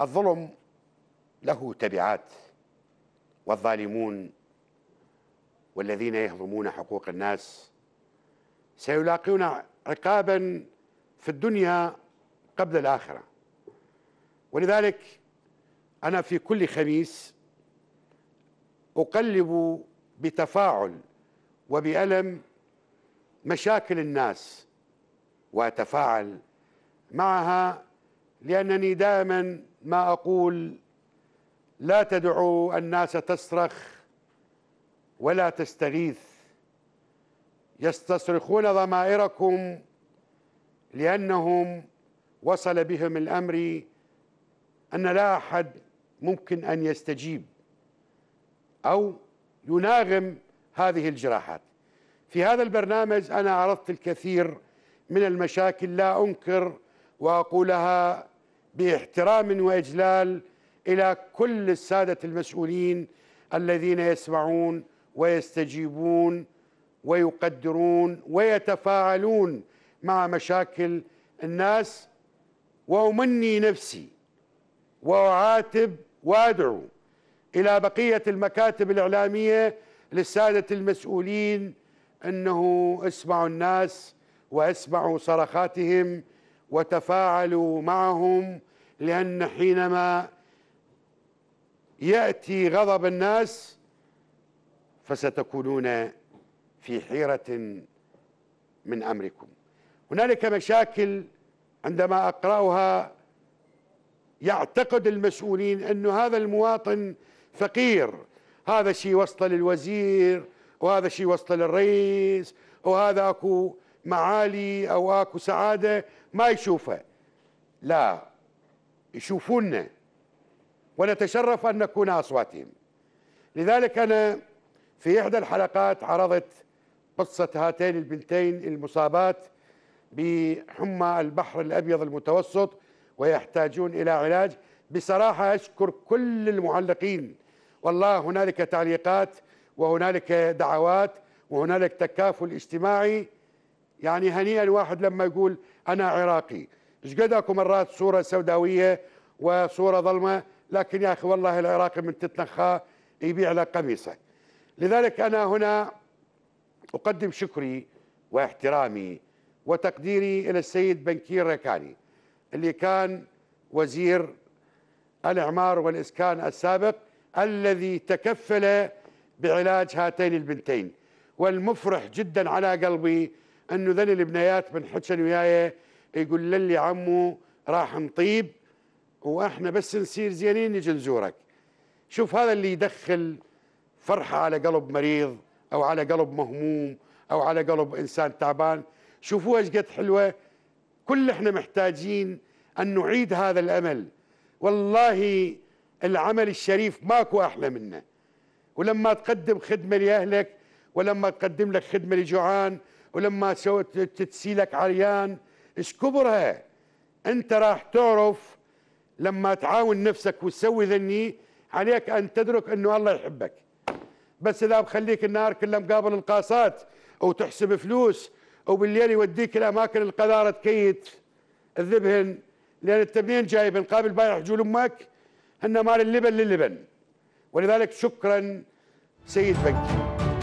الظلم له تبعات والظالمون والذين يهضمون حقوق الناس سيلاقون عقابا في الدنيا قبل الآخرة ولذلك أنا في كل خميس أقلب بتفاعل وبألم مشاكل الناس وأتفاعل معها لأنني دائما ما أقول لا تدعوا الناس تصرخ ولا تستغيث يستصرخون ضمائركم لأنهم وصل بهم الأمر أن لا أحد ممكن أن يستجيب أو يناغم هذه الجراحات في هذا البرنامج أنا عرضت الكثير من المشاكل لا أنكر وأقولها باحترام واجلال الى كل الساده المسؤولين الذين يسمعون ويستجيبون ويقدرون ويتفاعلون مع مشاكل الناس وامني نفسي واعاتب وادعو الى بقيه المكاتب الاعلاميه للساده المسؤولين انه اسمعوا الناس واسمعوا صرخاتهم وتفاعلوا معهم لأن حينما يأتي غضب الناس فستكونون في حيرة من أمركم هنالك مشاكل عندما أقرأها يعتقد المسؤولين أن هذا المواطن فقير هذا شيء وصل للوزير وهذا شيء وصل للرئيس وهذا أكو معالي او اكو سعاده ما يشوفها لا يشوفونا ونتشرف ان نكون اصواتهم لذلك انا في احدى الحلقات عرضت قصه هاتين البنتين المصابات بحمى البحر الابيض المتوسط ويحتاجون الى علاج بصراحه اشكر كل المعلقين والله هنالك تعليقات وهنالك دعوات وهنالك تكافل اجتماعي يعني هنيئا واحد لما يقول أنا عراقي ايش قد اكو مرات صورة سوداوية وصورة ظلمة لكن يا أخي والله العراقي من تتنخاه يبيع لك قميصه لذلك أنا هنا أقدم شكري واحترامي وتقديري إلى السيد بنكير ركاني اللي كان وزير الإعمار والإسكان السابق الذي تكفل بعلاج هاتين البنتين والمفرح جدا على قلبي انه ذني البنايات بنحطشن وياي إيه؟ يقول للي عمو راح نطيب واحنا بس نصير زينين نجي نزورك شوف هذا اللي يدخل فرحه على قلب مريض او على قلب مهموم او على قلب انسان تعبان شوفوا ايش قد حلوه كل احنا محتاجين ان نعيد هذا الامل والله العمل الشريف ماكو احلى منه ولما تقدم خدمه لاهلك ولما تقدم لك خدمه لجوعان ولما تتسيلك عريان ايش كبرها انت راح تعرف لما تعاون نفسك وتسوي ذني عليك ان تدرك انه الله يحبك بس اذا بخليك النهار كله مقابل القاصات او تحسب فلوس او بالليل يوديك الاماكن القذاره تكيت الذبهن لان انت منين جايبن قابل بايع حجول امك هن مال اللبن للبن ولذلك شكرا سيد بنكي